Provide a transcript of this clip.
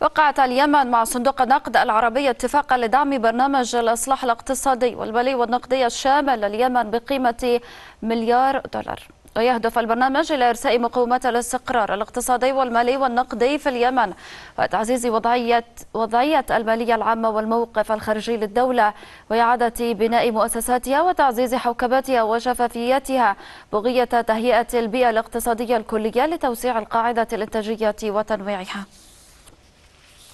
وقعت اليمن مع صندوق النقد العربي اتفاقا لدعم برنامج الإصلاح الاقتصادي والمالي والنقدي الشامل لليمن بقيمة مليار دولار ويهدف البرنامج إلى إرساء مقومات الاستقرار الاقتصادي والمالي والنقدي في اليمن وتعزيز وضعية, وضعية المالية العامة والموقف الخارجي للدولة وإعادة بناء مؤسساتها وتعزيز حوكباتها وشفافيتها بغية تهيئة البيئة الاقتصادية الكلية لتوسيع القاعدة الإنتاجية وتنويعها